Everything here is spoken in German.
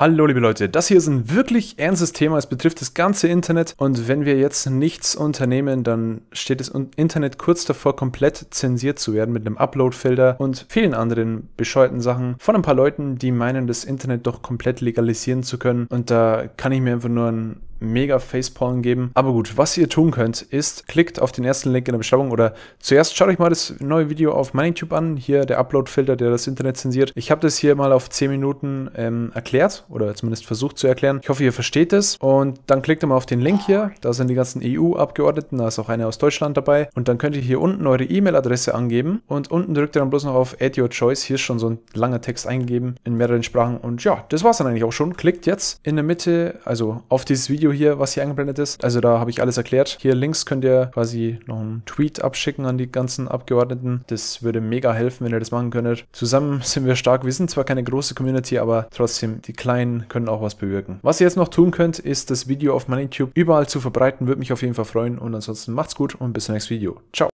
Hallo liebe Leute, das hier ist ein wirklich ernstes Thema, es betrifft das ganze Internet und wenn wir jetzt nichts unternehmen, dann steht das Internet kurz davor, komplett zensiert zu werden mit einem Upload-Filter und vielen anderen bescheuerten Sachen von ein paar Leuten, die meinen, das Internet doch komplett legalisieren zu können und da kann ich mir einfach nur ein mega Facepalm geben. Aber gut, was ihr tun könnt, ist, klickt auf den ersten Link in der Beschreibung oder zuerst schaut euch mal das neue Video auf MoneyTube an. Hier der Upload-Filter, der das Internet zensiert. Ich habe das hier mal auf 10 Minuten ähm, erklärt oder zumindest versucht zu erklären. Ich hoffe, ihr versteht es. Und dann klickt ihr mal auf den Link hier. Da sind die ganzen EU-Abgeordneten, da ist auch eine aus Deutschland dabei. Und dann könnt ihr hier unten eure E-Mail-Adresse angeben. Und unten drückt ihr dann bloß noch auf Add Your Choice. Hier ist schon so ein langer Text eingegeben in mehreren Sprachen. Und ja, das war es dann eigentlich auch schon. Klickt jetzt in der Mitte, also auf dieses Video Video hier, was hier eingeblendet ist. Also da habe ich alles erklärt. Hier links könnt ihr quasi noch einen Tweet abschicken an die ganzen Abgeordneten. Das würde mega helfen, wenn ihr das machen könntet. Zusammen sind wir stark. Wir sind zwar keine große Community, aber trotzdem, die Kleinen können auch was bewirken. Was ihr jetzt noch tun könnt, ist das Video auf meinem YouTube überall zu verbreiten. Würde mich auf jeden Fall freuen. Und ansonsten macht's gut und bis zum nächsten Video. Ciao.